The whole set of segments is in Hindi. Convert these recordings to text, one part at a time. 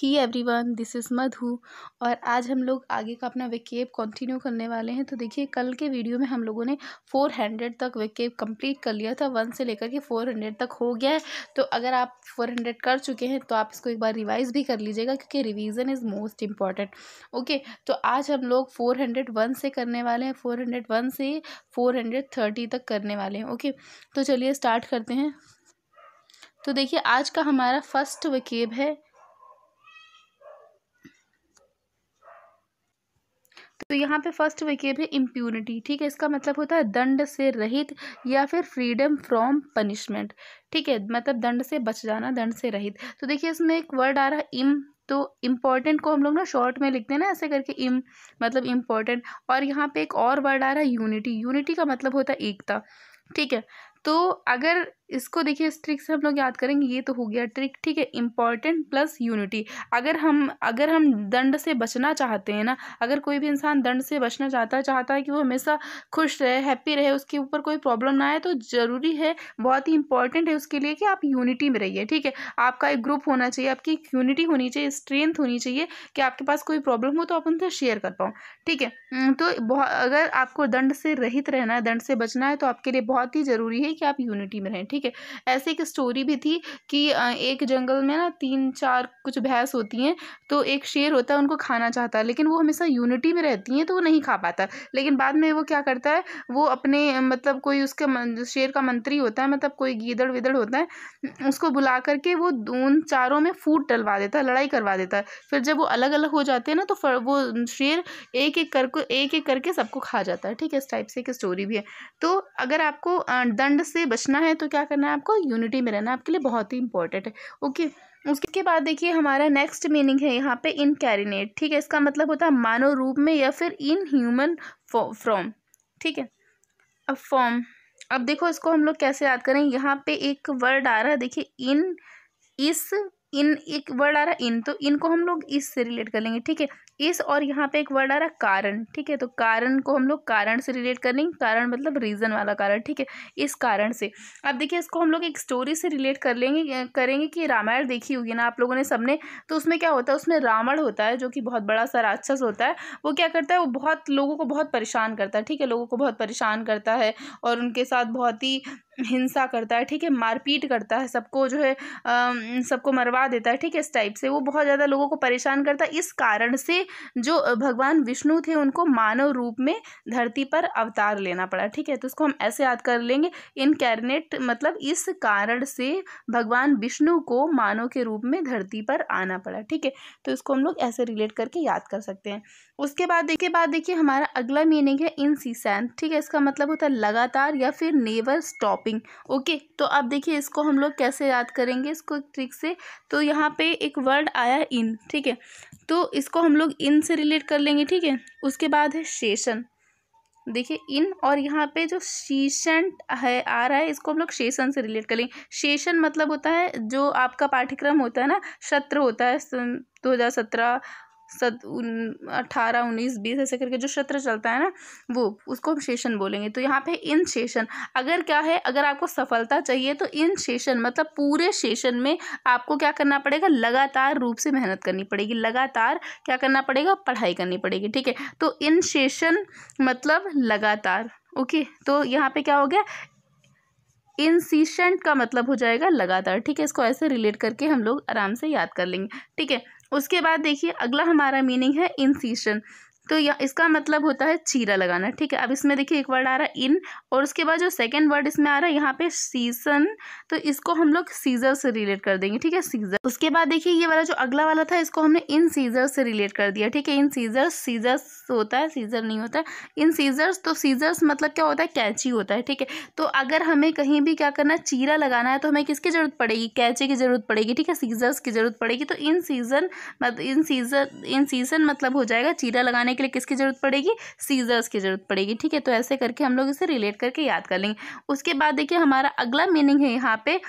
he everyone this is Madhu और आज हम लोग आगे का अपना वेकेब कंटिन्यू करने वाले हैं तो देखिए कल के वीडियो में हम लोगों ने फोर हंड्रेड तक वेकेब कंप्लीट कर लिया था वन से लेकर के फोर हंड्रेड तक हो गया है तो अगर आप फोर हंड्रेड कर चुके हैं तो आप इसको एक बार रिवाइज़ भी कर लीजिएगा क्योंकि revision is most important okay तो आज हम लोग फोर हंड्रेड वन से करने वाले हैं फोर हंड्रेड वन से फोर हंड्रेड थर्टी तक करने वाले हैं ओके तो चलिए स्टार्ट करते हैं तो देखिए आज का हमारा फर्स्ट वकेब है तो यहाँ पे फर्स्ट वर्केब है इम्प्यूनिटी ठीक है इसका मतलब होता है दंड से रहित या फिर फ्रीडम फ्रॉम पनिशमेंट ठीक है मतलब दंड से बच जाना दंड से रहित तो देखिए इसमें एक वर्ड आ रहा है इम तो इम्पॉर्टेंट को हम लोग ना शॉर्ट में लिखते हैं ना ऐसे करके इम मतलब इम्पॉर्टेंट और यहाँ पे एक और वर्ड आ रहा है यूनिटी यूनिटी का मतलब होता है एकता ठीक है तो अगर इसको देखिए इस ट्रिक से हम लोग याद करेंगे ये तो हो गया ट्रिक ठीक है इम्पॉर्टेंट प्लस यूनिटी अगर हम अगर हम दंड से बचना चाहते हैं ना अगर कोई भी इंसान दंड से बचना चाहता है चाहता है कि वो हमेशा खुश रहे हैप्पी रहे उसके ऊपर कोई प्रॉब्लम ना आए तो ज़रूरी है बहुत ही इंपॉर्टेंट है उसके लिए कि आप यूनिटी में रहिए ठीक है आपका एक ग्रुप होना चाहिए आपकी एक यूनिटी होनी चाहिए स्ट्रेंथ होनी चाहिए कि आपके पास कोई प्रॉब्लम हो तो आप उनसे शेयर कर पाओ ठीक है तो बहुत अगर आपको दंड से रहित रहना है दंड से बचना है तो आपके लिए बहुत ही ज़रूरी है कि आप यूनिटी में रहें ठीक ठीक है ऐसे एक स्टोरी भी थी कि एक जंगल में ना तीन चार कुछ भैंस होती हैं तो एक शेर होता है उनको खाना चाहता है लेकिन वो हमेशा यूनिटी में रहती हैं तो वो नहीं खा पाता लेकिन बाद में वो क्या करता है वो अपने मतलब कोई उसके शेर का मंत्री होता है मतलब कोई गीदड़ विदड़ होता है उसको बुला करके वो उन चारों में फूट डलवा देता है लड़ाई करवा देता है फिर जब वो अलग अलग हो जाते हैं ना तो वो शेर एक एक कर को एक एक करके सबको खा जाता है ठीक है इस टाइप से एक स्टोरी भी है तो अगर आपको दंड से बचना है तो क्या क्या करना है आपको यूनिटी में रहना आपके लिए बहुत ही इंपॉर्टेंट है ओके उसके बाद देखिए हमारा नेक्स्ट मीनिंग है यहाँ पे इन कैरिनेट ठीक है इसका मतलब होता है मानव रूप में या फिर इन ह्यूमन फॉर्म ठीक है अब फॉर्म अब देखो इसको हम लोग कैसे याद करें यहाँ पे एक वर्ड आ रहा है देखिए इन इस इन एक वर्ड आ रहा है इन तो इनको हम लोग इससे रिलेट कर लेंगे ठीक है इस और यहाँ पे एक वर्ड आ रहा है कारण ठीक है तो कारण को हम लोग कारण से रिलेट कर लेंगे कारण मतलब रीज़न वाला कारण ठीक है इस कारण से अब देखिए इसको हम लोग एक स्टोरी से रिलेट कर लेंगे करेंगे कि रामायण देखी होगी ना आप लोगों ने सबने तो उसमें क्या होता है उसमें रावण होता है जो कि बहुत बड़ा सा राक्षस होता है वो क्या करता है वो बहुत लोगों को बहुत परेशान करता है ठीक है लोगों को बहुत परेशान करता है और उनके साथ बहुत ही हिंसा करता है ठीक है मारपीट करता है सबको जो है सबको मरवा देता है ठीक है इस टाइप से वो बहुत ज़्यादा लोगों को परेशान करता है इस कारण से जो भगवान विष्णु थे उनको मानव रूप में धरती पर अवतार लेना पड़ा ठीक है तो उसको हम ऐसे याद कर लेंगे इनकैरनेट मतलब इस कारण से भगवान विष्णु को मानव के रूप में धरती पर आना पड़ा ठीक है तो इसको हम लोग ऐसे रिलेट करके याद कर सकते हैं उसके बाद देखिए बाद देखिए हमारा अगला मीनिंग है इन ठीक है इसका मतलब होता है लगातार या फिर नेवर स्टॉप शॉपिंग ओके तो अब देखिए इसको हम लोग कैसे याद करेंगे इसको ट्रिक से तो यहाँ पे एक वर्ड आया इन ठीक है तो इसको हम लोग इन से रिलेट कर लेंगे ठीक है उसके बाद है शेषन देखिए इन और यहाँ पे जो शीशन है आ रहा है इसको हम लोग शेषन से रिलेट कर लेंगे शेषन मतलब होता है जो आपका पाठ्यक्रम होता है ना सत्र होता है दो हज़ार सत्रह सत उन अठारह उन्नीस बीस ऐसे करके जो सत्र चलता है ना वो उसको हम सेशन बोलेंगे तो यहाँ पे इन सेशन अगर क्या है अगर आपको सफलता चाहिए तो इन सेशन मतलब पूरे सेशन में आपको क्या करना पड़ेगा लगातार रूप से मेहनत करनी पड़ेगी लगातार क्या करना पड़ेगा पढ़ाई करनी पड़ेगी ठीक है तो इन सेशन मतलब लगातार ओके तो यहाँ पर क्या हो गया इंसीशेंट का मतलब हो जाएगा लगातार ठीक है इसको ऐसे रिलेट करके हम लोग आराम से याद कर लेंगे ठीक है उसके बाद देखिए अगला हमारा मीनिंग है इंसीशन तो यह इसका मतलब होता है चीरा लगाना ठीक है अब इसमें देखिए एक वर्ड आ रहा है इन और उसके बाद जो सेकेंड वर्ड इसमें आ रहा है यहाँ पे सीजन तो इसको हम लोग सीजर से रिलेट कर देंगे ठीक है सीजर उसके बाद देखिए ये वाला जो अगला वाला था इसको हमने इन सीजर से रिलेट कर दिया ठीक है इन सीजर्स सीजर्स होता है सीजर नहीं होता इन सीजर्स तो सीजर्स मतलब क्या होता है कैंची होता है ठीक है तो अगर हमें कहीं भी क्या करना है चीरा लगाना है तो हमें किसकी ज़रूरत पड़ेगी कैंची की ज़रूरत पड़ेगी ठीक है सीजर्स की ज़रूरत पड़ेगी तो इन सीजन मतलब इन सीजन इन सीजन मतलब हो जाएगा चीरा लगाने के लिए किसकी ज़रूरत पड़ेगी सीजर्स की ज़रूरत पड़ेगी ठीक है तो ऐसे करके हम लोग इसे रिलेट करके याद कर लेंगे उसके बाद देखिए हमारा अगला मीनिंग है यहाँ पे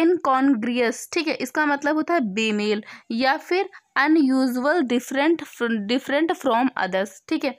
इनकॉन्ग्रियस ठीक है इसका मतलब होता है बेमेल या फिर unusual different different from others ठीक है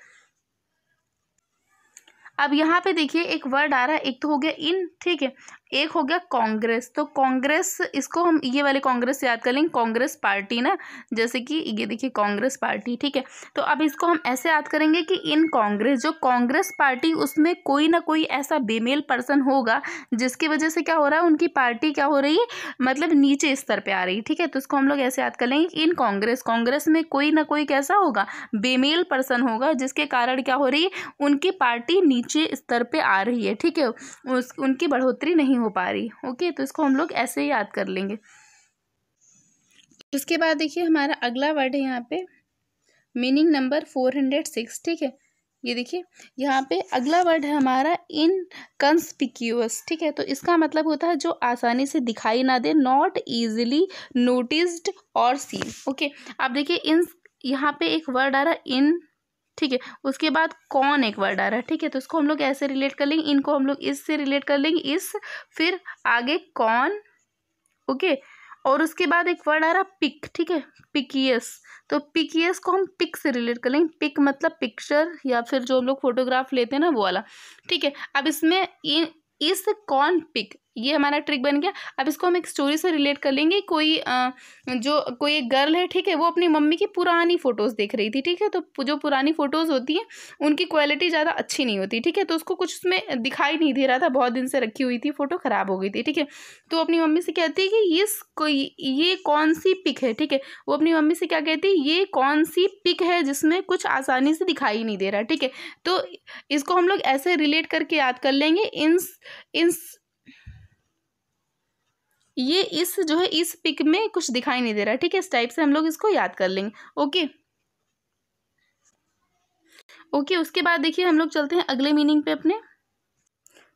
अब यहाँ पे देखिए एक वर्ड आ रहा है एक तो हो गया इन ठीक है एक हो गया कांग्रेस तो कांग्रेस इसको हम ये वाले कांग्रेस याद कर लेंगे कांग्रेस पार्टी ना जैसे कि ये देखिए कांग्रेस पार्टी ठीक है तो अब इसको हम ऐसे याद करेंगे कि इन कांग्रेस जो कांग्रेस पार्टी उसमें कोई ना कोई ऐसा बेमेल पर्सन होगा जिसकी वजह से क्या हो रहा है उनकी पार्टी क्या हो रही है मतलब नीचे स्तर पर आ रही है ठीक है तो इसको हम लोग ऐसे याद कर लेंगे इन कांग्रेस कांग्रेस में कोई ना कोई कैसा होगा बेमेल पर्सन होगा जिसके कारण क्या हो रही है उनकी पार्टी नीचे स्तर पर आ रही है ठीक है उनकी बढ़ोतरी नहीं नहीं हो पा रही ओके तो इसको हम लोग ऐसे ही याद कर लेंगे उसके बाद देखिए हमारा अगला वर्ड है यहाँ पे meaning number four hundred six ठीक है ये देखिए यहाँ पे अगला वर्ड है हमारा इन कंस्पिक्यूस ठीक है तो इसका मतलब होता है जो आसानी से दिखाई ना दे नॉट ईजिली नोटिस्ड और सीन ओके आप देखिए इन यहाँ पे एक वर्ड आ रहा है इन ठीक है उसके बाद कौन एक वर्ड आ रहा है ठीक है तो इसको हम लोग ऐसे रिलेट कर लेंगे इनको हम लोग इससे रिलेट कर लेंगे इस फिर आगे कौन ओके और उसके बाद एक वर्ड आ रहा पिक ठीक है पिकियस तो पिकियस को हम पिक से रिलेट कर लेंगे पिक मतलब पिक्चर या फिर जो हम लोग फोटोग्राफ लेते हैं ना वो वाला ठीक है अब इसमें इस कौन पिक ये हमारा ट्रिक बन गया अब इसको हम एक स्टोरी से रिलेट कर लेंगे कोई आ, जो कोई एक गर्ल है ठीक है वो अपनी मम्मी की पुरानी फ़ोटोज़ देख रही थी ठीक है तो जो पुरानी फ़ोटोज़ होती हैं उनकी क्वालिटी ज़्यादा अच्छी नहीं होती ठीक है तो उसको कुछ उसमें दिखाई नहीं दे रहा था बहुत दिन से रखी हुई थी फ़ोटो ख़राब हो गई थी ठीक है तो अपनी मम्मी से कहती है कि ये कोई ये कौन सी पिक है ठीक है वो अपनी मम्मी से क्या कहती है ये कौन सी पिक है जिसमें कुछ आसानी से दिखाई नहीं दे रहा ठीक है तो इसको हम लोग ऐसे रिलेट करके याद कर लेंगे इन इन ये इस जो है इस पिक में कुछ दिखाई नहीं दे रहा ठीक है इस टाइप से हम लोग इसको याद कर लेंगे ओके ओके उसके बाद देखिए हम लोग चलते हैं अगले मीनिंग पे अपने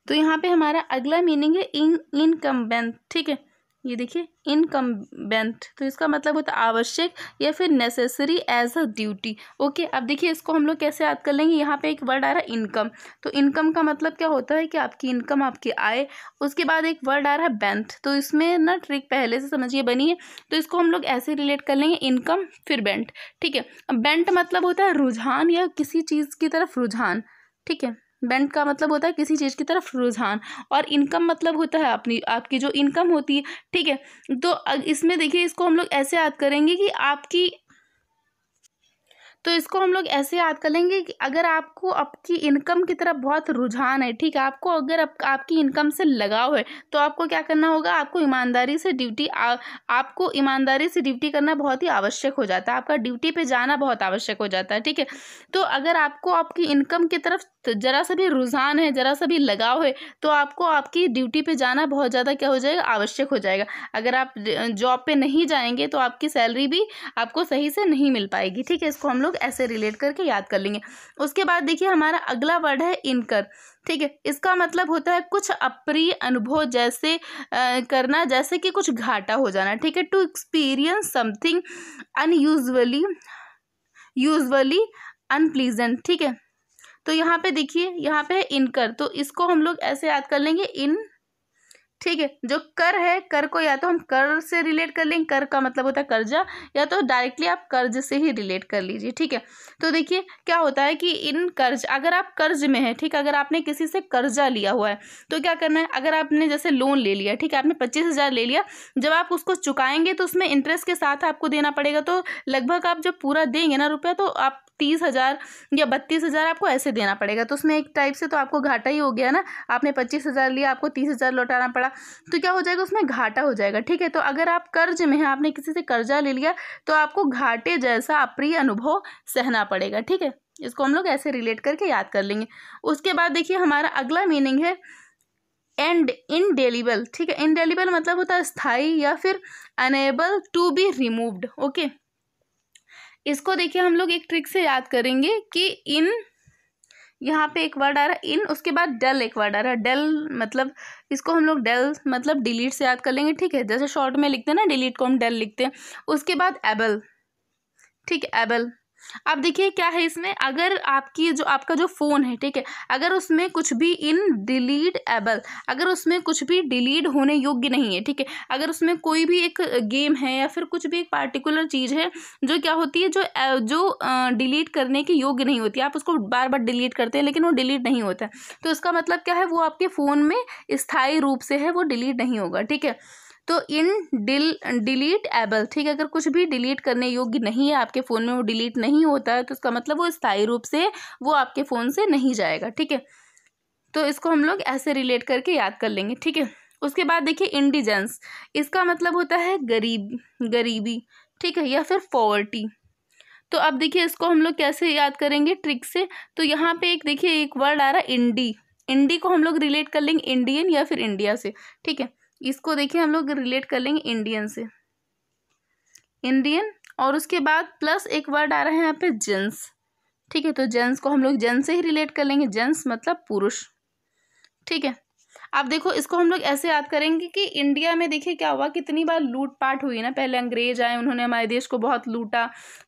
तो यहाँ पे हमारा अगला मीनिंग है इन इनकम्बेंट ठीक है ये देखिए इनकम्बेंट तो इसका मतलब होता है आवश्यक या फिर necessary as a duty okay अब देखिए इसको हम लोग कैसे याद कर लेंगे यहाँ पे एक वर्ड आ रहा है इनकम तो इनकम का मतलब क्या होता है कि आपकी इनकम आपकी आय उसके बाद एक वर्ड आ रहा है बेंट तो इसमें ना ट्रिक पहले से समझिए बनी है तो इसको हम लोग ऐसे रिलेट कर लेंगे इनकम फिर बेंट ठीक है बेंट मतलब होता है रुझान या किसी चीज़ की तरफ रुझान ठीक है बेंट का मतलब होता है किसी चीज़ की तरफ रुझान और इनकम मतलब होता है अपनी आपकी जो इनकम होती है ठीक है तो इसमें देखिए इसको हम लोग ऐसे याद करेंगे कि आपकी तो इसको हम लोग ऐसे याद कर लेंगे कि अगर आपको आपकी इनकम की तरफ बहुत रुझान है ठीक है आपको अगर आप, आपकी इनकम से लगाव है तो आपको क्या करना होगा आपको ईमानदारी से ड्यूटी आपको ईमानदारी से ड्यूटी करना बहुत ही आवश्यक हो जाता है आपका ड्यूटी पे जाना बहुत आवश्यक हो जाता है ठीक है तो अगर आपको आपकी इनकम की तरफ तो ज़रा सा भी रुझान है ज़रा सा भी लगाव है तो आपको आपकी ड्यूटी पे जाना बहुत ज़्यादा क्या हो जाएगा आवश्यक हो जाएगा अगर आप जॉब पे नहीं जाएंगे तो आपकी सैलरी भी आपको सही से नहीं मिल पाएगी ठीक है इसको हम लोग ऐसे रिलेट करके याद कर लेंगे उसके बाद देखिए हमारा अगला वर्ड है इनकर ठीक है इसका मतलब होता है कुछ अप्रिय अनुभव जैसे आ, करना जैसे कि कुछ घाटा हो जाना ठीक है to experience something unusually usually unpleasant ठीक है तो यहाँ पे देखिए यहाँ पे है इनकर तो इसको हम लोग ऐसे याद कर लेंगे इन ठीक है जो कर है कर को या तो हम कर से रिलेट कर लेंगे कर का मतलब होता है कर्जा या तो डायरेक्टली आप कर्ज से ही रिलेट कर लीजिए ठीक है तो देखिए क्या होता है कि इन कर्ज अगर आप कर्ज में है ठीक अगर आपने किसी से कर्जा लिया हुआ है तो क्या करना है अगर आपने जैसे लोन ले लिया ठीक है आपने पच्चीस हज़ार ले लिया जब आप उसको चुकाएंगे तो उसमें इंटरेस्ट के साथ आपको देना पड़ेगा तो लगभग आप जब पूरा देंगे ना रुपया तो आप तीस हज़ार या बत्तीस हज़ार आपको ऐसे देना पड़ेगा तो उसमें एक टाइप से तो आपको घाटा ही हो गया ना आपने पच्चीस हज़ार लिया आपको तीस हज़ार लौटाना पड़ा तो क्या हो जाएगा उसमें घाटा हो जाएगा ठीक है तो अगर आप कर्ज में हैं आपने किसी से कर्जा ले लिया तो आपको घाटे जैसा अप्रिय अनुभव सहना पड़ेगा ठीक है इसको हम लोग ऐसे रिलेट करके याद कर लेंगे उसके बाद देखिए हमारा अगला मीनिंग है एंड इनडेलीबल ठीक है इनडेलीबल मतलब होता है स्थाई या फिर unable to be removed okay इसको देखिए हम लोग एक ट्रिक से याद करेंगे कि इन यहाँ पे एक वर्ड आ रहा है इन उसके बाद डेल एक वर्ड आ रहा है डेल मतलब इसको हम लोग डेल मतलब डिलीट से याद कर लेंगे ठीक है जैसे शॉर्ट में लिखते हैं ना डिलीट को हम डेल लिखते हैं उसके बाद एबल ठीक है एबल अब देखिए क्या है इसमें अगर आपकी जो आपका जो फ़ोन है ठीक है अगर उसमें कुछ भी इन डिलीट एबल अगर उसमें कुछ भी डिलीट होने योग्य नहीं है ठीक है अगर उसमें कोई भी एक गेम है या फिर कुछ भी एक पार्टिकुलर चीज़ है जो क्या होती है जो जो डिलीट करने की योग्य नहीं होती आप उसको बार बार डिलीट करते हैं लेकिन वो डिलीट नहीं होता तो इसका मतलब क्या है वो आपके फ़ोन में स्थायी रूप से है वो डिलीट नहीं होगा ठीक है तो इन डिल डिलीट एबल ठीक है अगर कुछ भी डिलीट करने योग्य नहीं है आपके फ़ोन में वो डिलीट नहीं होता है तो उसका मतलब वो स्थायी रूप से वो आपके फ़ोन से नहीं जाएगा ठीक है तो इसको हम लोग ऐसे रिलेट करके याद कर लेंगे ठीक है उसके बाद देखिए इंडिजेंस इसका मतलब होता है गरीब गरीबी ठीक है या फिर पॉवर्टी तो अब देखिए इसको हम लोग कैसे याद करेंगे ट्रिक से तो यहाँ पे एक देखिए एक वर्ड आ रहा है इंडी इंडी को हम लोग रिलेट कर लेंगे इंडियन या फिर इंडिया से ठीक है इसको देखिए हम लोग रिलेट कर लेंगे इंडियन से इंडियन और उसके बाद प्लस एक वर्ड आ रहा है यहाँ पे जेंस ठीक है तो जेंस को हम लोग जेंस से ही रिलेट कर लेंगे जेंस मतलब पुरुष ठीक है अब देखो इसको हम लोग ऐसे याद करेंगे कि इंडिया में देखिए क्या हुआ कितनी बार लूटपाट हुई ना पहले अंग्रेज आए उन्होंने हमारे देश को बहुत लूटा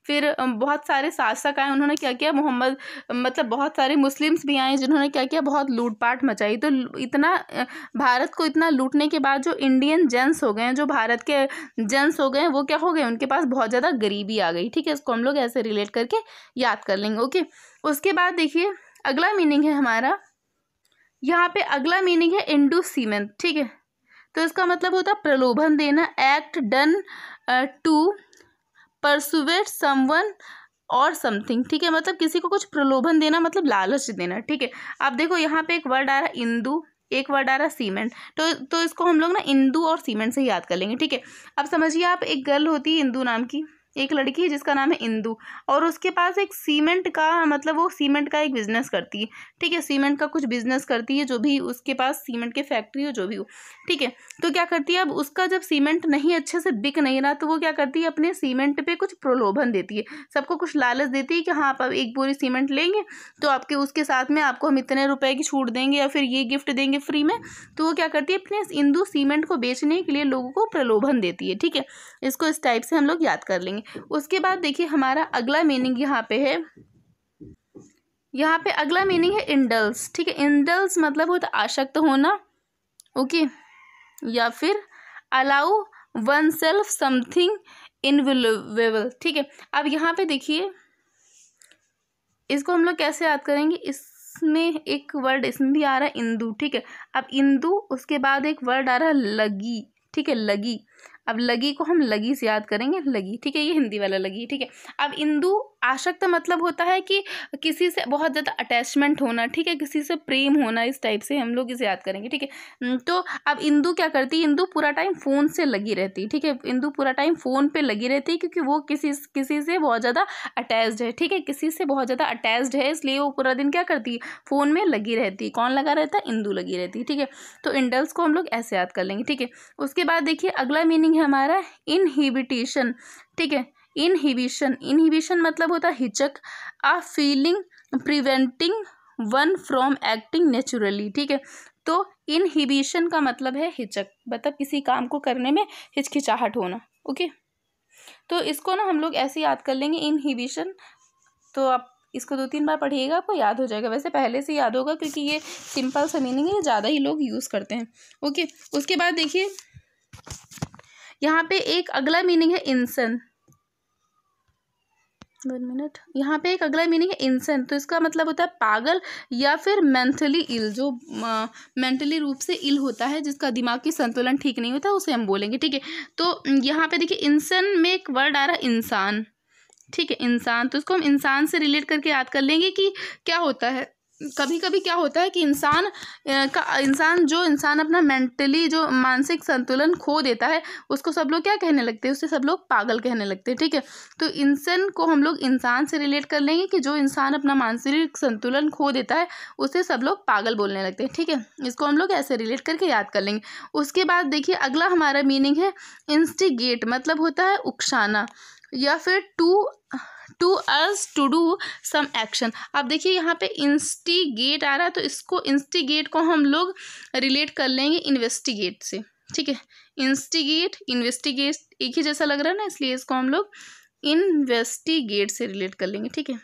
फिर बहुत सारे शासक आए उन्होंने क्या किया मोहम्मद मतलब बहुत सारे मुस्लिम्स भी आए जिन्होंने क्या किया बहुत लूटपाट मचाई तो इतना भारत को इतना लूटने के बाद जो इंडियन जेंट्स हो गए हैं जो भारत के जेंट्स हो गए हैं वो क्या हो गए उनके पास बहुत ज़्यादा गरीबी आ गई ठीक है इसको हम लोग ऐसे रिलेट करके याद कर लेंगे ओके उसके बाद देखिए अगला मीनिंग है हमारा यहाँ पे अगला मीनिंग है इंडू सीमेंट ठीक है तो इसका मतलब होता है प्रलोभन देना act done to persuade someone और समथिंग ठीक है मतलब किसी को कुछ प्रलोभन देना मतलब लालच देना ठीक है अब देखो यहाँ पे एक वर्ड आ रहा है इंदू एक वर्ड आ रहा सीमेंट तो तो इसको हम लोग ना इंदू और सीमेंट से याद कर लेंगे ठीक है अब समझिए आप एक गर्ल होती है इंदू नाम की एक लड़की है जिसका नाम है इंदू और उसके पास एक सीमेंट का मतलब वो सीमेंट का एक बिज़नेस करती है ठीक है सीमेंट का कुछ बिज़नेस करती है जो भी उसके पास सीमेंट के फैक्ट्री हो जो भी हो ठीक है तो क्या करती है अब उसका जब सीमेंट नहीं अच्छे से बिक नहीं रहा तो वो क्या करती है अपने सीमेंट पर कुछ प्रलोभन देती है सबको कुछ लालच देती है कि हाँ आप एक बोरी सीमेंट लेंगे तो आपके उसके साथ में आपको हम इतने रुपए की छूट देंगे या फिर ये गिफ्ट देंगे फ्री में तो वो क्या करती है अपने इंदू सीमेंट को बेचने के लिए लोगों को प्रलोभन देती है ठीक है इसको इस टाइप से हम लोग याद कर लेंगे उसके बाद देखिए हमारा अगला मीनिंग यहाँ पे है यहाँ पे अगला मीनिंग है इंडल्स ठीक है इंडल्स मतलब होता तो है आशक्त होना ओके या फिर allow one self something enjoyable ठीक है अब यहाँ पे देखिए इसको हम लोग कैसे याद करेंगे इसमें एक वर्ड इसमें भी आ रहा है इंदू ठीक है अब इंदू उसके बाद एक वर्ड आ रहा है लगी ठीक है लगी अब लगी को हम लगी से याद करेंगे लगी ठीक है ये हिंदी वाला लगी ठीक है अब इंदू आशक्त मतलब होता है कि किसी से बहुत ज़्यादा अटैचमेंट होना ठीक है किसी से प्रेम होना इस टाइप से हम लोग इसे याद करेंगे ठीक है तो अब इंदू क्या करती है इंदू पूरा टाइम फ़ोन से लगी रहती है ठीक है इंदू पूरा टाइम फ़ोन पे लगी रहती है क्योंकि वो किसी किसी से बहुत ज़्यादा अटैच्ड है ठीक है किसी से बहुत ज़्यादा अटैच्ड है इसलिए वो पूरा दिन क्या करती है फ़ोन में लगी रहती है कौन लगा रहता है इंदू लगी रहती है ठीक है तो इंडल्स को हम लोग ऐसे याद कर लेंगे ठीक है उसके बाद देखिए अगला मीनिंग है हमारा इनहिबिटेशन ठीक है इनहिबिशन इनहिबिशन मतलब होता है हिचक a feeling preventing one from acting naturally ठीक है तो इनहिबिशन का मतलब है हिचक मतलब किसी काम को करने में हिचकिचाहट होना ओके तो इसको ना हम लोग ऐसे याद कर लेंगे इनहिबिशन तो आप इसको दो तीन बार पढ़िएगा आपको याद हो जाएगा वैसे पहले से याद होगा क्योंकि ये सिंपल सा मीनिंग है ज़्यादा ही लोग यूज़ करते हैं ओके उसके बाद देखिए यहाँ पे एक अगला मीनिंग है इंसन वन मिनट यहाँ पे एक अगला मीनिंग है इंसन तो इसका मतलब होता है पागल या फिर मेंटली इल जो मेंटली रूप से इल होता है जिसका दिमाग की संतुलन ठीक नहीं होता उसे हम बोलेंगे ठीक है तो यहाँ पे देखिए इंसन में एक वर्ड आ रहा है इंसान ठीक है इंसान तो इसको हम इंसान से रिलेट करके याद कर लेंगे कि क्या होता है कभी कभी क्या होता है कि इंसान का इंसान जो इंसान अपना मेंटली जो मानसिक संतुलन खो देता है उसको सब लोग क्या कहने लगते हैं उसे सब लोग पागल कहने लगते हैं ठीक है तो इंसान को हम लोग इंसान से रिलेट कर लेंगे कि जो इंसान अपना मानसिक संतुलन खो देता है उसे सब लोग पागल बोलने लगते हैं ठीक है इसको हम लोग ऐसे रिलेट करके याद कर लेंगे उसके बाद देखिए अगला हमारा मीनिंग है इंस्टिगेट मतलब होता है उकसाना या फिर to to us to do some action अब देखिए यहाँ पे इंस्टिगेट आ रहा है तो इसको इंस्टिगेट को हम लोग रिलेट कर लेंगे इन्वेस्टिगेट से ठीक है इंस्टिगेट इन्वेस्टिगेट एक ही जैसा लग रहा है ना इसलिए इसको हम लोग इन्वेस्टिगेट से रिलेट कर लेंगे ठीक है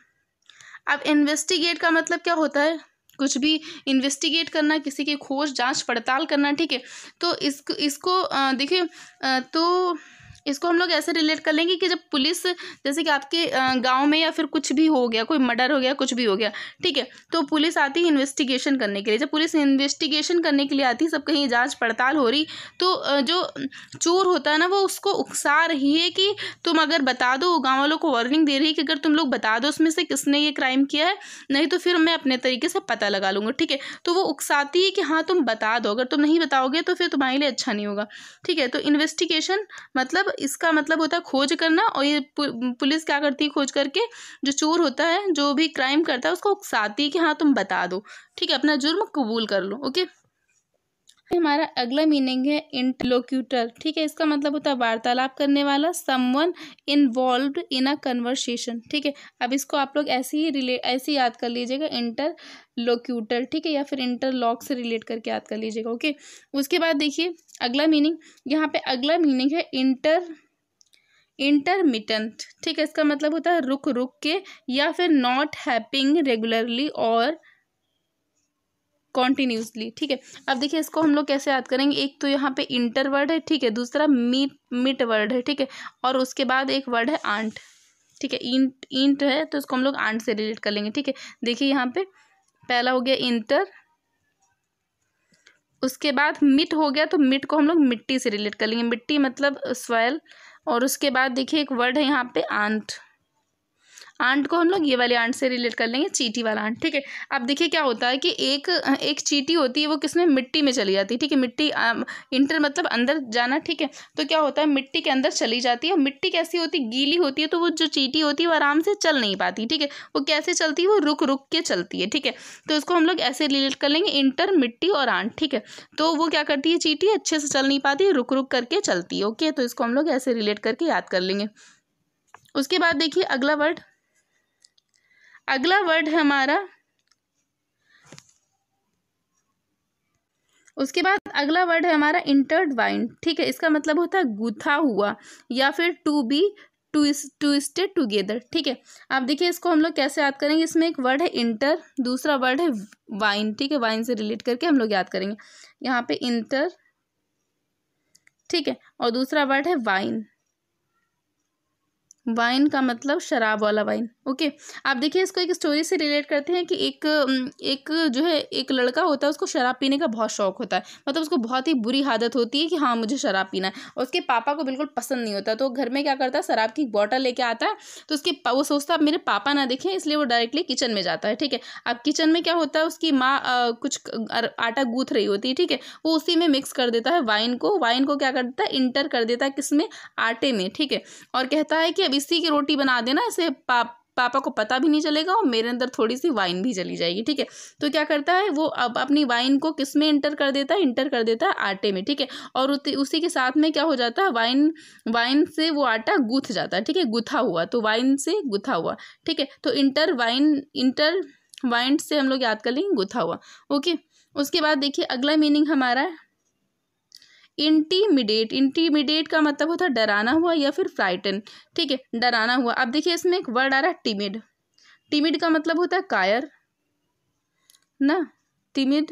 अब इन्वेस्टिगेट का मतलब क्या होता है कुछ भी इन्वेस्टिगेट करना किसी की खोज जांच पड़ताल करना ठीक है तो इसको इसको देखिए तो इसको हम लोग ऐसे रिलेट कर लेंगे कि जब पुलिस जैसे कि आपके गांव में या फिर कुछ भी हो गया कोई मर्डर हो गया कुछ भी हो गया ठीक है तो पुलिस आती है इन्वेस्टिगेशन करने के लिए जब पुलिस इन्वेस्टिगेशन करने के लिए आती है सब कहीं जाँच पड़ताल हो रही तो जो चोर होता है ना वो उसको उकसा रही है कि तुम अगर बता दो गाँव वालों को वार्निंग दे रही है कि अगर तुम लोग बता दो उसमें से किसने ये क्राइम किया है नहीं तो फिर मैं अपने तरीके से पता लगा लूँगा ठीक है तो वो उकसाती है कि हाँ तुम बता दो अगर तुम नहीं बताओगे तो फिर तुम्हारे लिए अच्छा नहीं होगा ठीक है तो इन्वेस्टिगेशन मतलब इसका मतलब होता है खोज करना और ये पुलिस क्या करती है खोज करके जो चोर होता है जो भी क्राइम करता है उसको उकसाती है कि हाँ तुम बता दो ठीक है अपना जुर्म कबूल कर लो ओके हमारा अगला मीनिंग है इंटलोक्यूटर ठीक है इसका मतलब होता है वार्तालाप करने वाला someone involve in a conversation ठीक है अब इसको आप लोग ऐसे ही रिले ऐसे याद कर लीजिएगा इंटर लोक्यूटर ठीक है या फिर इंटरलॉक से रिलेट करके याद कर लीजिएगा ओके उसके बाद देखिए अगला मीनिंग यहाँ पे अगला मीनिंग है इंटर इंटरमिटेंट ठीक है इसका मतलब होता है रुक रुक के या फिर नॉट हैपिंग रेगुलरली और कॉन्टीन्यूसली ठीक है अब देखिए इसको हम लोग कैसे याद करेंगे एक तो यहाँ पे इंटर वर्ड है ठीक है दूसरा मीट मिट वर्ड है ठीक है और उसके बाद एक वर्ड है आंट ठीक है इंट इंट है तो इसको हम लोग आंट से रिलेट कर लेंगे ठीक है देखिए यहाँ पे पहला हो गया इंटर उसके बाद मिट हो गया तो मिट को हम लोग मिट्टी से रिलेट कर लेंगे मिट्टी मतलब स्वयल और उसके बाद देखिए एक वर्ड है यहाँ पे आंट आंट को हम लोग ये वाले आंट से रिलेट कर लेंगे चीटी वाला आंट ठीक है अब देखिए क्या होता है कि एक एक चीटी होती है वो किसमें मिट्टी में चली जाती है ठीक है मिट्टी इंटर मतलब अंदर जाना ठीक है तो क्या होता है मिट्टी के अंदर चली जाती है मिट्टी कैसी होती है गीली होती है तो वो जो चीटी होती है वो आराम से चल नहीं पाती ठीक है वो कैसे चलती है वो रुक रुक के चलती है ठीक है तो इसको हम लोग ऐसे रिलेट कर लेंगे इंटर मिट्टी और आंट ठीक है तो वो क्या करती है चीटी अच्छे से चल नहीं पाती रुक रुक करके चलती है ओके तो इसको हम लोग ऐसे रिलेट करके याद कर लेंगे उसके बाद देखिए अगला वर्ड अगला वर्ड है हमारा उसके बाद अगला वर्ड है हमारा वाइन ठीक है इसका मतलब होता है गुथा हुआ या फिर to be to stay together ठीक है आप देखिए इसको हम लोग कैसे याद करेंगे इसमें एक वर्ड है इंटर दूसरा वर्ड है वाइन ठीक है वाइन से रिलेट करके हम लोग याद करेंगे यहाँ पे इंटर ठीक है और दूसरा वर्ड है वाइन वाइन का मतलब शराब वाला वाइन ओके आप देखिए इसको एक स्टोरी से रिलेट करते हैं कि एक एक जो है एक लड़का होता है उसको शराब पीने का बहुत शौक होता है मतलब उसको बहुत ही बुरी आदत होती है कि हाँ मुझे शराब पीना है और उसके पापा को बिल्कुल पसंद नहीं होता तो घर में क्या करता है शराब की बॉटल लेके आता है तो उसके वो सोचता है मेरे पापा ना देखें इसलिए वो डायरेक्टली किचन में जाता है ठीक है अब किचन में क्या होता है उसकी माँ कुछ आटा गूँथ रही होती है ठीक है वो उसी में मिक्स कर देता है वाइन को वाइन को क्या कर देता है इंटर कर देता है किस में आटे में ठीक है और कहता है कि अभी इसी की रोटी बना देना ऐसे पाप पापा को पता भी नहीं चलेगा और मेरे अंदर थोड़ी सी वाइन भी चली जाएगी ठीक है तो क्या करता है वो अब अपनी वाइन को किस में इंटर कर देता है इंटर कर देता है आटे में ठीक है और उसी के साथ में क्या हो जाता है वाइन वाइन से वो आटा गूथ जाता है ठीक है गुथा हुआ तो वाइन से गुथा हुआ ठीक है तो इंटर वाइन इंटर वाइन से हम लोग याद कर लेंगे गुथा हुआ ओके उसके बाद देखिए अगला मीनिंग हमारा इंटीमिडेट इंटीमिडेट का मतलब होता है डराना हुआ या फिर फ्राइटन ठीक है डराना हुआ अब देखिए इसमें एक वर्ड आ रहा है टिमिड टिमिड का मतलब होता है कायर ना टिमिड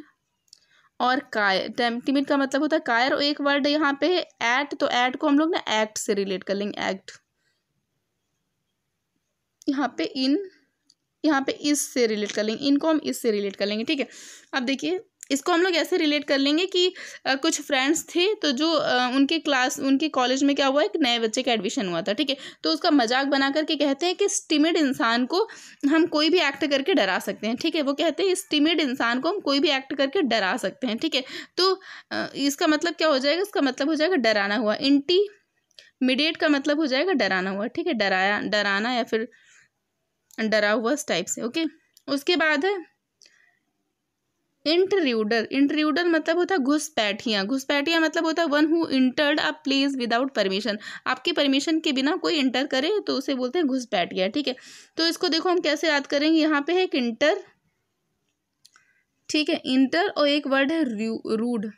और काय टिमिड का मतलब होता है कायर और एक वर्ड यहाँ पे है एक्ट तो एक्ट को हम लोग ना एक्ट से रिलेट कर लेंगे एक्ट यहाँ पे इन यहाँ पे इस से रिलेट कर लेंगे इनको हम इससे रिलेट कर लेंगे ठीक है अब देखिए इसको हम लोग ऐसे रिलेट कर लेंगे कि कुछ फ्रेंड्स थे तो जो उनके क्लास उनके कॉलेज में क्या हुआ एक नए बच्चे का एडमिशन हुआ था ठीक है तो उसका मजाक बना करके कहते हैं कि स्टिमिड इंसान को हम कोई भी एक्ट करके डरा सकते हैं ठीक है वो कहते हैं स्टिमिड इंसान को हम कोई भी एक्ट करके डरा सकते हैं ठीक है तो इसका मतलब क्या हो जाएगा इसका मतलब हो जाएगा डराना हुआ इंटी मिडेट का मतलब हो जाएगा डराना हुआ ठीक है डराया डराना या फिर डरा हुआ इस टाइप से ओके उसके बाद है इंटरव्यूडर इंटरव्यूडर मतलब होता है घुसपैठियाँ घुसपैठियाँ मतलब होता है one who entered a place without permission आपकी परमिशन के बिना कोई इंटर करे तो उसे बोलते हैं घुसपैठिया ठीक है तो इसको देखो हम कैसे याद करेंगे यहाँ पे है एक इंटर ठीक है इंटर और एक वर्ड है रूड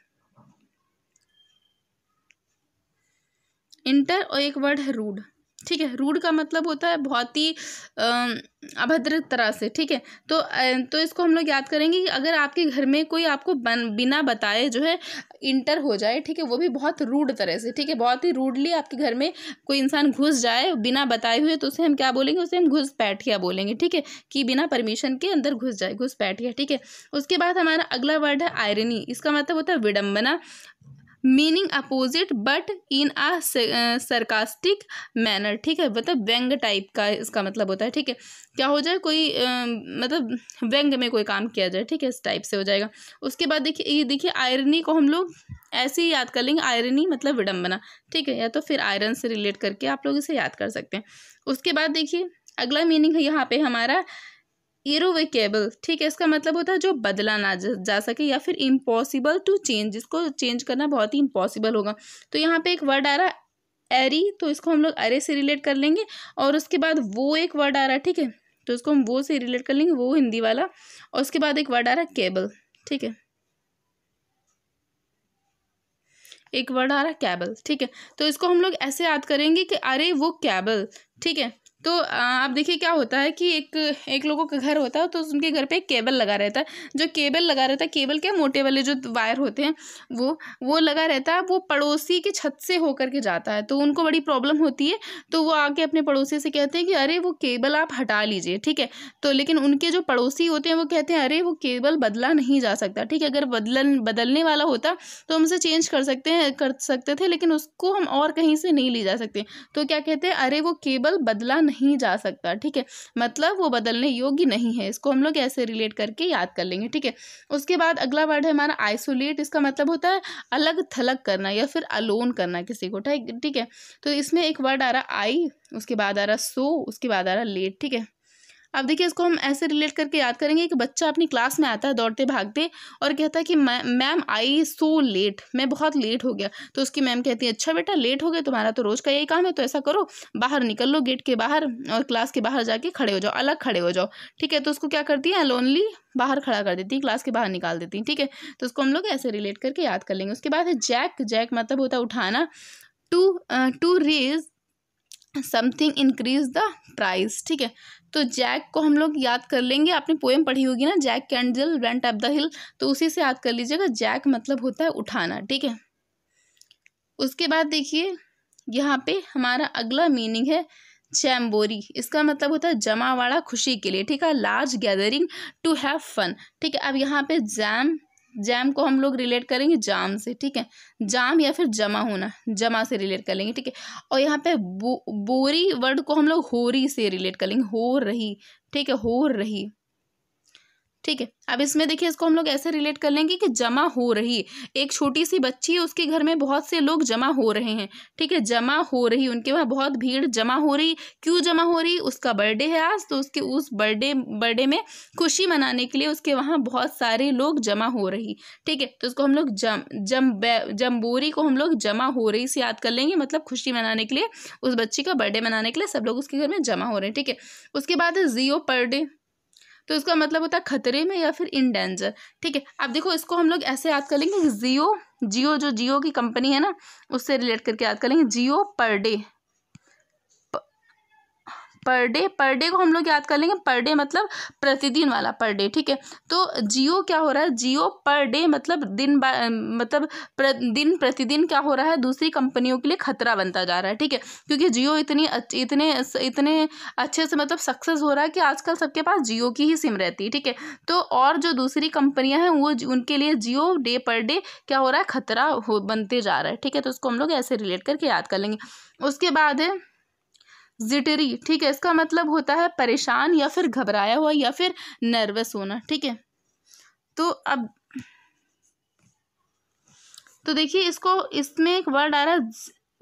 इंटर और एक वर्ड है रूड ठीक है रूढ़ का मतलब होता है बहुत ही अभद्र तरह से ठीक है तो तो इसको हम लोग याद करेंगे कि अगर आपके घर में कोई आपको बन बिना बताए जो है इंटर हो जाए ठीक है वो भी बहुत रूढ़ तरह से ठीक है बहुत ही रूडली आपके घर में कोई इंसान घुस जाए बिना बताए हुए तो उसे हम क्या बोलेंगे उसे हम घुस पैठिया बोलेंगे ठीक है कि बिना परमिशन के अंदर घुस जाए घुस पैठिया ठीक है उसके बाद हमारा अगला वर्ड है आयरनी इसका मतलब होता है विडम्बना meaning opposite but in a sarcastic manner ठीक है मतलब व्यंग टाइप का इसका मतलब होता है ठीक है क्या हो जाए कोई आ, मतलब व्यंग में कोई काम किया जाए ठीक है इस टाइप से हो जाएगा उसके बाद देखिए ये देखिए आयरनी को हम लोग ऐसे ही याद कर लेंगे आयरनी मतलब विडम्बना ठीक है या तो फिर आयरन से रिलेट करके आप लोग इसे याद कर सकते हैं उसके बाद देखिए अगला मीनिंग है यहाँ पे हमारा इरोवेकेबल ठीक है इसका मतलब होता है जो बदला ना जा सके या फिर इम्पॉसिबल टू चेंज जिसको चेंज करना बहुत ही इम्पॉसिबल होगा तो यहाँ पे एक वर्ड आ रहा है एरी तो इसको हम लोग अरे से रिलेट कर लेंगे और उसके बाद वो एक वर्ड आ रहा है ठीक है तो इसको हम वो से रिलेट कर लेंगे वो हिंदी वाला और उसके बाद एक वर्ड आ रहा है केबल ठीक है एक वर्ड आ रहा है कैबल ठीक है तो इसको हम लोग ऐसे याद करेंगे कि अरे वो कैबल ठीक है तो आप देखिए क्या होता है कि एक एक लोगों का घर होता है तो उनके घर पे एक केबल लगा रहता है जो केबल लगा रहता है केबल क्या मोटे वाले जो वायर होते हैं वो वो लगा रहता है वो पड़ोसी के छत से होकर के जाता है तो उनको बड़ी प्रॉब्लम होती है तो वो आके अपने पड़ोसी से कहते हैं कि अरे वो केबल आप हटा लीजिए ठीक है तो लेकिन उनके जो पड़ोसी होते हैं वो कहते हैं अरे वो केबल बदला नहीं जा सकता ठीक है अगर बदलन बदलने वाला होता तो हम उसे चेंज कर सकते हैं कर सकते थे लेकिन उसको हम और कहीं से नहीं ले जा सकते तो क्या कहते हैं अरे वो केबल बदला नहीं जा सकता ठीक है मतलब वो बदलने योग्य नहीं है इसको हम लोग ऐसे रिलेट करके याद कर लेंगे ठीक है उसके बाद अगला वर्ड है हमारा आइसोलेट इसका मतलब होता है अलग थलग करना या फिर अलोन करना किसी को ठीक ठीक है तो इसमें एक वर्ड आ रहा आई उसके बाद आ रहा सो उसके बाद आ रहा लेट ठीक है अब देखिए इसको हम ऐसे रिलेट करके याद करेंगे कि बच्चा अपनी क्लास में आता है दौड़ते भागते और कहता है कि मैम आई सो लेट मैं बहुत लेट हो गया तो उसकी मैम कहती है अच्छा बेटा लेट हो गया तुम्हारा तो रोज़ का यही काम है तो ऐसा करो बाहर निकल लो गेट के बाहर और क्लास के बाहर जाके खड़े हो जाओ अलग खड़े हो जाओ ठीक है तो उसको क्या करती है लोनली बाहर खड़ा कर देती है क्लास के बाहर निकाल देती है ठीक है तो उसको हम लोग ऐसे रिलेट करके याद कर लेंगे उसके बाद है जैक जैक मतलब होता है उठाना to to raise something increase the price ठीक है तो जैक को हम लोग याद कर लेंगे आपने पोएम पढ़ी होगी ना Jack and Jill went up the hill तो उसी से याद कर लीजिएगा जैक मतलब होता है उठाना ठीक है उसके बाद देखिए यहाँ पे हमारा अगला मीनिंग है चैम्बोरी इसका मतलब होता है जमावाड़ा खुशी के लिए ठीक है large gathering to have fun ठीक है अब यहाँ पे जैम जैम को हम लोग रिलेट करेंगे जाम से ठीक है जाम या फिर जमा होना जमा से रिलेट कर लेंगे ठीक है और यहाँ पे बो बोरी वर्ड को हम लोग होरी से रिलेट कर लेंगे हो रही ठीक है हो रही ठीक है अब इसमें देखिए इसको हम लोग ऐसे रिलेट कर लेंगे कि जमा हो रही एक छोटी सी बच्ची है उसके घर में बहुत से लोग जमा हो रहे हैं ठीक है जमा हो रही उनके वहाँ बहुत भीड़ जमा हो रही क्यों जमा हो रही उसका बर्थडे है आज तो उसके उस बर्थडे बर्थडे में खुशी मनाने के लिए उसके वहाँ बहुत सारे लोग जमा हो रही ठीक है तो उसको हम लोग जम जम जम्बोरी को हम लोग जमा हो रही से याद कर लेंगे मतलब खुशी मनाने के लिए उस बच्ची का बर्थडे मनाने के लिए सब लोग उसके घर में जमा हो रहे हैं ठीक है उसके बाद जियो पर डे तो इसका मतलब होता है खतरे में या फिर इन डेंजर ठीक है अब देखो इसको हम लोग ऐसे याद कर लेंगे जियो जियो जो जियो की कंपनी है ना उससे रिलेट करके याद कर लेंगे जियो per day per day per day को हम लोग याद कर लेंगे पर डे मतलब प्रतिदिन वाला पर डे ठीक है तो जियो क्या हो रहा है जियो पर डे मतलब दिन बा मतलब प्र, दिन प्रतिदिन क्या हो रहा है दूसरी कंपनियों के लिए खतरा बनता जा रहा है ठीक है क्योंकि जियो इतनी इतने इतने अच्छे से मतलब सक्सेस हो रहा है कि आजकल सबके पास जियो की ही सिम रहती है ठीक है तो और जो दूसरी कंपनियाँ हैं वो उनके लिए जियो डे पर डे क्या हो रहा है खतरा हो बनते जा रहा है ठीक है तो उसको हम लोग ऐसे रिलेट करके याद कर लेंगे उसके बाद है जिटरी ठीक है इसका मतलब होता है परेशान या फिर घबराया हुआ या फिर नर्वस होना ठीक है तो अब तो देखिए इसको इसमें एक वर्ड आ रहा है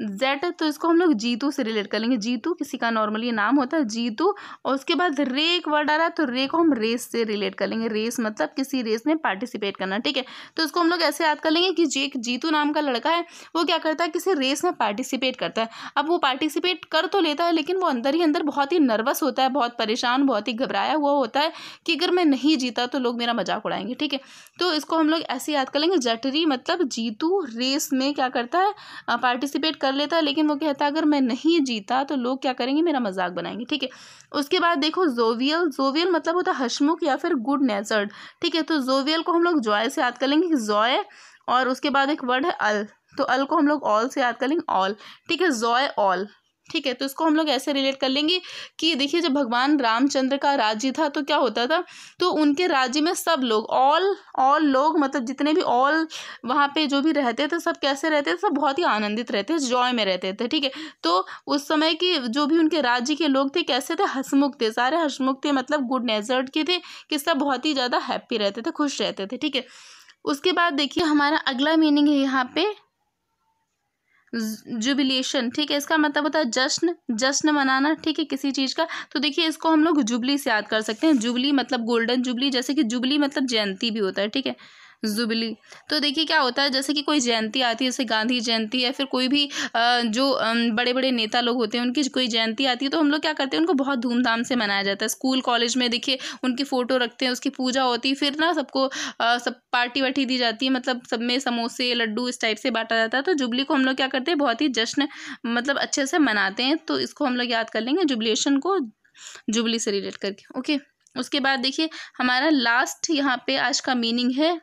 जेड तो इसको हम लोग जीतू से रिलेट कर लेंगे जीतू किसी का नॉर्मली नाम होता है जीतू और उसके बाद रे एक वर्ड आ रहा है तो रे को हम रेस से रिलेट कर लेंगे रेस मतलब किसी रेस में पार्टिसिपेट करना ठीक है तो इसको हम लोग ऐसे याद कर लेंगे कि जे जीतू नाम का लड़का है वो क्या करता है किसी रेस में पार्टिसिपेट करता है अब वो पार्टिसिपेट कर तो लेता है लेकिन वो अंदर ही अंदर बहुत ही नर्वस होता है बहुत परेशान बहुत ही घबराया हुआ होता है कि अगर मैं नहीं जीता तो लोग मेरा मजाक उड़ाएंगे ठीक है तो इसको हम लोग ऐसे याद कर लेंगे जटरी मतलब जीतू रेस में क्या करता है पार्टिसिपेट कर लेता लेकिन वो कहता अगर मैं नहीं जीता तो लोग क्या करेंगे मेरा मजाक बनाएंगे ठीक है उसके बाद देखो जोवियल जोवियल मतलब होता है हशमुख या फिर गुड नेचर्ड ठीक है तो जोवियल को हम लोग जॉय से याद कर लेंगे जॉय और उसके बाद एक वर्ड है अल तो अल को हम लोग ऑल से याद कर लेंगे ऑल ठीक है जॉय ऑल ठीक है तो इसको हम लोग ऐसे रिलेट कर लेंगे कि देखिए जब भगवान रामचंद्र का राज्य था तो क्या होता था तो उनके राज्य में सब लोग ऑल ऑल लोग मतलब जितने भी ऑल वहाँ पे जो भी रहते थे सब कैसे रहते थे सब बहुत ही आनंदित रहते थे जॉय में रहते थे ठीक है तो उस समय की जो भी उनके राज्य के लोग थे कैसे थे हसमुख थे सारे हसमुख थे मतलब गुड नेजर्ड के थे कि सब बहुत ही ज़्यादा हैप्पी रहते थे खुश रहते थे ठीक है उसके बाद देखिए हमारा अगला मीनिंग है यहाँ पे जुबिलेशन ठीक है इसका मतलब होता है जश्न जश्न मनाना ठीक है किसी चीज़ का तो देखिए इसको हम लोग जुबली से याद कर सकते हैं जुबली मतलब गोल्डन जुबली जैसे कि जुबली मतलब जयंती भी होता है ठीक है जुबली तो देखिए क्या होता है जैसे कि कोई जयंती आती है जैसे गांधी जयंती या फिर कोई भी जो बड़े बड़े नेता लोग होते हैं उनकी कोई जयंती आती है तो हम लोग क्या करते हैं उनको बहुत धूमधाम से मनाया जाता है स्कूल कॉलेज में देखिए उनकी फ़ोटो रखते हैं उसकी पूजा होती है फिर ना सबको सब पार्टी वार्टी दी जाती है मतलब सब में समोसे लड्डू इस टाइप से बांटा जाता है तो जुबली को हम लोग क्या करते हैं बहुत ही जश्न मतलब अच्छे से मनाते हैं तो इसको हम लोग याद कर लेंगे जुबलेशन को जुबली से रिलेट करके ओके उसके बाद देखिए हमारा लास्ट यहाँ पे आज का मीनिंग है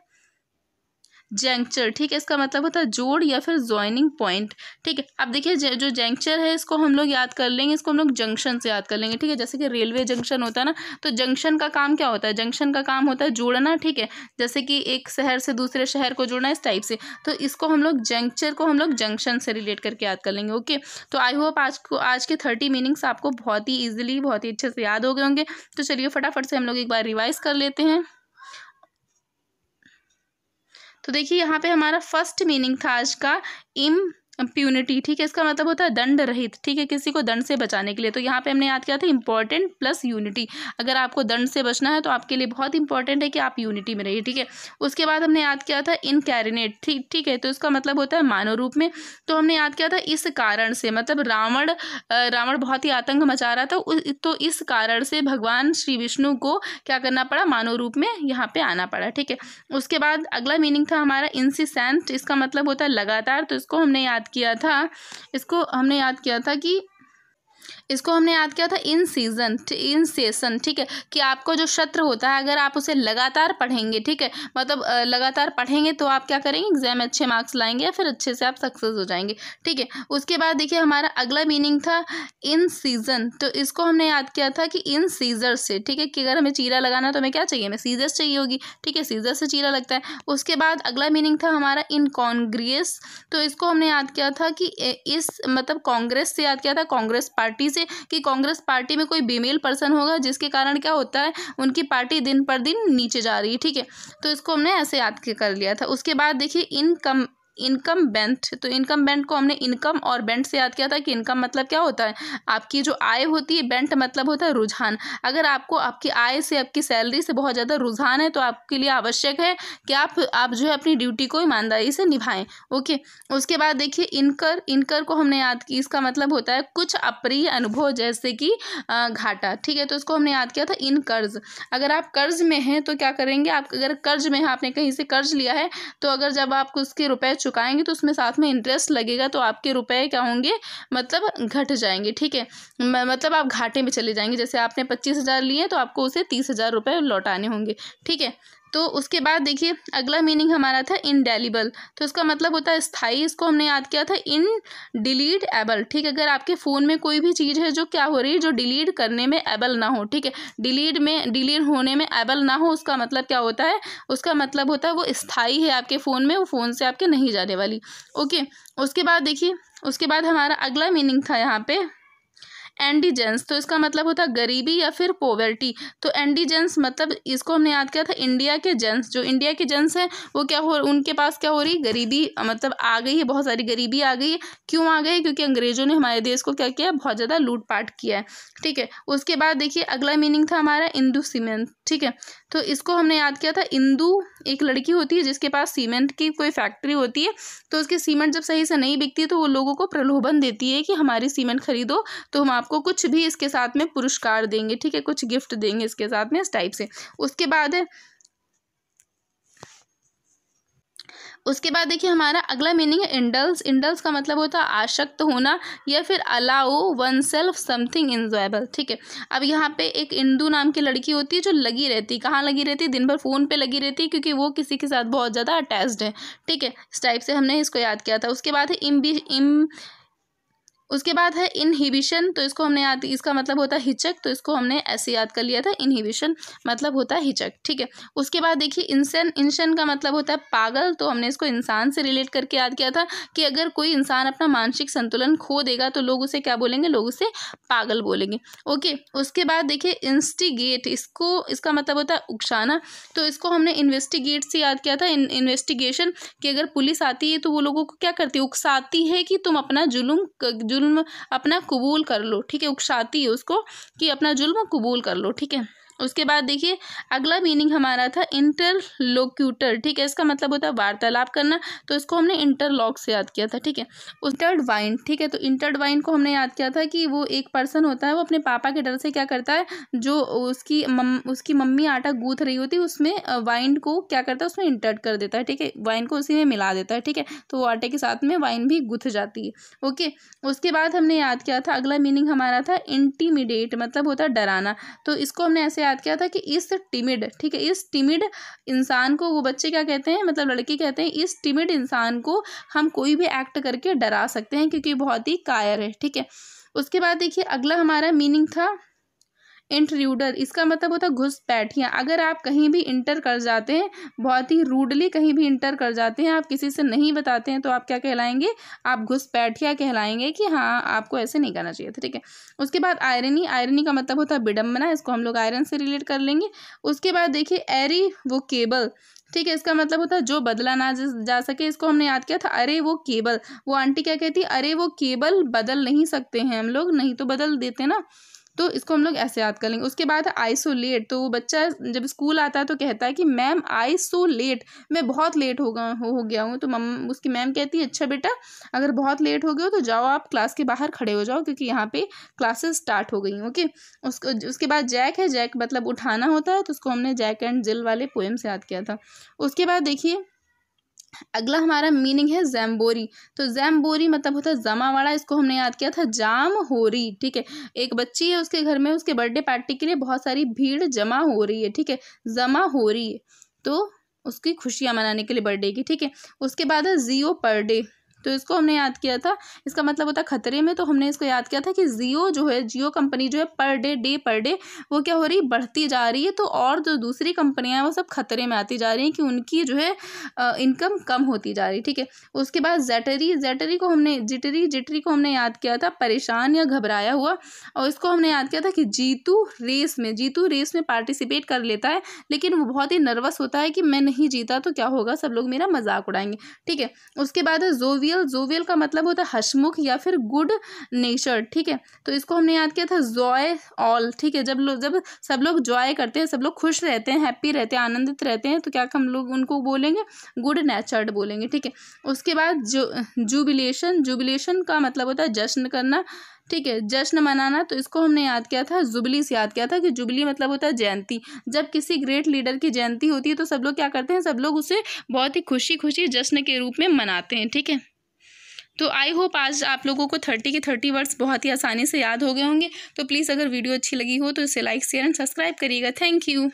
जेंक्चर ठीक है इसका मतलब होता है जोड़ या फिर ज्वाइनिंग पॉइंट ठीक है अब देखिए जो जेंक्चर है इसको हम लोग याद कर लेंगे इसको हम लोग जंक्शन से याद कर लेंगे ठीक है जैसे कि रेलवे जंक्शन होता है ना तो जंक्शन का काम क्या होता है जंक्शन का काम होता है जोड़ना ठीक है जैसे कि एक शहर से दूसरे शहर को जोड़ना इस टाइप से तो इसको हम लोग जंक्चर को हम लोग जंक्शन से रिलेट करके याद कर लेंगे ओके तो आई होप आज को आज के थर्टी मीनिंग्स आपको बहुत ही ईजिली बहुत ही अच्छे से याद हो गए होंगे तो चलिए फटाफट से हम लोग एक बार रिवाइज कर लेते हैं तो देखिए यहाँ पे हमारा फर्स्ट मीनिंग था आज का इम इम्प्यूनिटी ठीक है इसका मतलब होता है दंड रहित ठीक है किसी को दंड से बचाने के लिए तो यहाँ पे हमने याद किया था इम्पॉर्टेंट प्लस यूनिटी अगर आपको दंड से बचना है तो आपके लिए बहुत इंपॉर्टेंट है कि आप यूनिटी में रहिए ठीक है उसके बाद हमने याद किया था इन कैरिनेट ठीक ठीक है तो इसका मतलब होता है मानव रूप में तो हमने याद किया था इस कारण से मतलब रावण रावण बहुत ही आतंक मचा रहा था तो इस कारण से भगवान श्री विष्णु को क्या करना पड़ा मानव रूप में यहाँ पर आना पड़ा ठीक है उसके बाद अगला मीनिंग था हमारा इंसिसेंट इसका मतलब होता है लगातार तो इसको हमने याद याद किया था इसको हमने याद किया था कि इसको हमने याद किया था इन सीजन इन सेशन ठीक है कि आपको जो सत्र होता है अगर आप उसे लगातार पढ़ेंगे ठीक है मतलब लगातार पढ़ेंगे तो आप क्या करेंगे एग्जाम में अच्छे मार्क्स लाएंगे या फिर अच्छे से आप सक्सेस हो जाएंगे ठीक है उसके बाद देखिए हमारा अगला मीनिंग था इन सीजन तो इसको हमने याद किया था कि इन सीजर से ठीक है कि अगर हमें चीरा लगाना तो हमें क्या चाहिए हमें सीजर चाहिए होगी ठीक है सीजर से चीरा लगता है उसके बाद अगला मीनिंग था हमारा इन कॉन्ग्रेस तो इसको हमने याद किया था कि इस मतलब कांग्रेस से याद किया था कांग्रेस पार्टी से कि कांग्रेस पार्टी में कोई बीमेल पर्सन होगा जिसके कारण क्या होता है उनकी पार्टी दिन पर दिन नीचे जा रही है ठीक है तो इसको हमने ऐसे याद कर लिया था उसके बाद देखिए इनकम इनकम बेंथ तो इनकम बेंट को हमने इनकम और बेंट से याद किया था कि इनकम मतलब क्या होता है आपकी जो आय होती है बेंट मतलब होता है रुझान अगर आपको आपकी आय से आपकी सैलरी से बहुत ज़्यादा रुझान है तो आपके लिए आवश्यक है कि आप आप जो है अपनी ड्यूटी को ईमानदारी से निभाएं ओके उसके बाद देखिए इनकर इनकर को हमने याद की इसका मतलब होता है कुछ अप्रिय अनुभव जैसे कि घाटा ठीक है तो इसको हमने याद किया था इन कर्ज अगर आप कर्ज में हैं तो क्या करेंगे आप अगर कर्ज में हैं आपने कहीं से कर्ज लिया है तो अगर जब आपको उसके रुपये चुकाएंगे तो उसमें साथ में इंटरेस्ट लगेगा तो आपके रुपए क्या होंगे मतलब घट जाएंगे ठीक है मतलब आप घाटे में चले जाएंगे जैसे आपने पच्चीस हज़ार लिए तो आपको उसे तीस हज़ार रुपये लौटाने होंगे ठीक है तो उसके बाद देखिए अगला मीनिंग हमारा था इनडेलिबल तो इसका मतलब होता है स्थाई इसको हमने याद किया था इन डिलीट एबल ठीक अगर आपके फ़ोन में कोई भी चीज़ है जो क्या हो रही है जो डिलीट करने में एबल ना हो ठीक है डिलीट में डिलीट होने में एबल ना हो उसका मतलब क्या होता है उसका मतलब होता है वो स्थाई है आपके फ़ोन में वो फ़ोन से आपके नहीं जाने वाली ओके उसके बाद देखिए उसके बाद हमारा अगला मीनिंग था यहाँ पर एंडीजेंस तो इसका मतलब होता है गरीबी या फिर पोवर्टी तो एंडीजेंस मतलब इसको हमने याद किया था इंडिया के जेंस जो इंडिया के जेंस हैं वो क्या हो उनके पास क्या हो रही गरीबी मतलब आ गई है बहुत सारी गरीबी आ गई है क्यों आ गई है क्योंकि अंग्रेजों ने हमारे देश को क्या किया बहुत ज़्यादा लूटपाट किया है ठीक है उसके बाद देखिए अगला मीनिंग था हमारा इंदू सीमेंट ठीक है तो इसको हमने याद किया था इंदू एक लड़की होती है जिसके पास सीमेंट की कोई फैक्ट्री होती है तो उसकी सीमेंट जब सही से नहीं बिकती तो वो लोगों को प्रलोभन देती है कि हमारी सीमेंट खरीदो तो हम आपको कुछ भी इसके साथ में पुरस्कार देंगे ठीक है कुछ गिफ्ट देंगे इसके साथ में इस टाइप से उसके बाद है उसके बाद देखिए हमारा अगला मीनिंग है इंडल्स इंडल्स का मतलब होता है आशक्त होना या फिर allow one self something enjoyable ठीक है अब यहाँ पे एक इंदू नाम की लड़की होती है जो लगी रहती है कहाँ लगी रहती है दिन भर फ़ोन पे लगी रहती है क्योंकि वो किसी के साथ बहुत ज़्यादा अटैच्ड है ठीक है इस टाइप से हमने इसको याद किया था उसके बाद है इम्बी इम उसके बाद है इनहिबिशन तो इसको हमने याद इसका मतलब होता है हिचक तो इसको हमने ऐसे याद कर लिया था इनहिबिशन मतलब होता है हिचक ठीक है उसके बाद देखिए इंसन इंशन का मतलब होता है पागल तो हमने इसको इंसान से रिलेट करके याद किया था कि अगर कोई इंसान अपना मानसिक संतुलन खो देगा तो लोग उसे क्या बोलेंगे लोग उसे पागल बोलेंगे ओके उसके बाद देखिए इंस्टिगेट इसको इसका मतलब होता है उकसाना तो इसको हमने इन्वेस्टिगेट से याद किया था इन्वेस्टिगेशन कि अगर पुलिस आती है तो वो लोगों को क्या करती है उकसाती है कि तुम अपना जुलूम जुल्म अपना कबूल कर लो ठीक है उकसाती है उसको कि अपना जुल्म कबूल कर लो ठीक है उसके बाद देखिए अगला मीनिंग हमारा था इंटरलोक्यूटर ठीक है इसका मतलब होता है वार्तालाप करना तो इसको हमने इंटरलॉक से याद किया था ठीक है इंटरडवाइन ठीक है तो इंटरडवाइन को हमने याद किया था कि वो एक पर्सन होता है वो अपने पापा के डर से क्या करता है जो उसकी मम, उसकी मम्मी आटा गूथ रही होती है उसमें वाइन को क्या करता है उसमें इंटर्ड कर देता है ठीक है वाइन को उसी में मिला देता है ठीक है तो वो आटे के साथ में वाइन भी गुथ जाती है ओके उसके बाद हमने याद किया था अगला मीनिंग हमारा था इंटीमीडिएट मतलब होता है डराना तो इसको हमने ऐसे याद किया था कि इस टिमिड ठीक है इस टिमिड इंसान को वो बच्चे क्या कहते हैं मतलब लड़के कहते हैं इस टिमिड इंसान को हम कोई भी एक्ट करके डरा सकते हैं क्योंकि बहुत ही कायर है ठीक है उसके बाद देखिए अगला हमारा मीनिंग था इंट्रूडर इसका मतलब होता है घुसपैठियाँ अगर आप कहीं भी इंटर कर जाते हैं बहुत ही रूडली कहीं भी इंटर कर जाते हैं आप किसी से नहीं बताते हैं तो आप क्या कहलाएंगे आप घुसपैठिया कहलाएंगे कि हाँ आपको ऐसे नहीं करना चाहिए था ठीक है उसके बाद आयरनी आयरनी का मतलब होता है विडम्बना इसको हम लोग आयरन से रिलेट कर लेंगे उसके बाद देखिए एरी वो केबल ठीक है इसका मतलब होता है जो बदला ना जा सके इसको हमने याद किया था अरे वो केबल वो आंटी क्या कहती अरे वो केबल बदल नहीं सकते हैं हम लोग नहीं तो बदल देते ना तो इसको हम लोग ऐसे याद कर लेंगे उसके बाद आइसोलेट तो वो बच्चा जब स्कूल आता है तो कहता है कि मैम आई सो लेट मैं बहुत लेट हो गया हो गया हूँ तो मम उसकी मैम कहती है अच्छा बेटा अगर बहुत लेट हो गया हो तो जाओ आप क्लास के बाहर खड़े हो जाओ क्योंकि यहाँ पर क्लासेस स्टार्ट हो गई ओके उसको उसके बाद जैक है जैक मतलब उठाना होता है तो उसको हमने जैक एंड जिल वाले पोएम से याद किया था उसके बाद देखिए अगला हमारा मीनिंग है जैम्बोरी तो जैम्बोरी मतलब होता है जमावाड़ा इसको हमने याद किया था जाम हो रही ठीक है एक बच्ची है उसके घर में उसके बर्थडे पार्टी के लिए बहुत सारी भीड़ जमा हो रही है ठीक है जमा हो रही है तो उसकी खुशियाँ मनाने के लिए बर्थडे की ठीक है उसके बाद है जियो पर डे तो इसको हमने याद किया था इसका मतलब होता है खतरे में तो हमने इसको याद किया था कि जियो जो है जियो कंपनी जो है per day day per day वो क्या हो रही बढ़ती जा रही है तो और जो दूसरी कंपनियाँ हैं वो सब खतरे में आती जा रही हैं कि उनकी जो है इनकम कम होती जा रही है ठीक है उसके बाद जेटरी जेटरी को हमने जिटरी जिटरी को हमने याद किया था परेशान या घबराया हुआ और इसको हमने याद किया था कि जीतू रेस में जीतू रेस में पार्टिसिपेट कर लेता है लेकिन वो बहुत ही नर्वस होता है कि मैं नहीं जीता तो क्या होगा सब लोग मेरा मजाक उड़ाएंगे ठीक है उसके बाद है जोवियल जोवियल का मतलब होता है हसमुख या फिर गुड नेचर ठीक है तो इसको हमने याद किया था जॉय ऑल ठीक है जब लोग जब सब लोग जॉय करते हैं सब लोग खुश रहते हैं हैप्पी रहते हैं आनंदित रहते हैं तो क्या हम लोग उनको बोलेंगे गुड नेचर्ड बोलेंगे ठीक है उसके बाद जो जुबिलेशन जुबिलेशन का मतलब होता है जश्न करना ठीक है जश्न मनाना तो इसको हमने याद किया था जुबली से याद किया था कि जुबली मतलब होता है जयंती जब किसी ग्रेट लीडर की जयंती होती है तो सब लोग क्या करते हैं सब लोग उसे बहुत ही खुशी खुशी जश्न के रूप में मनाते हैं ठीक है तो आई होप आज आप लोगों को थर्टी के थर्टी वर्ड्स बहुत ही आसानी से याद हो गए होंगे तो प्लीज़ अगर वीडियो अच्छी लगी हो तो इसे लाइक शेयर एंड सब्सक्राइब करिएगा थैंक यू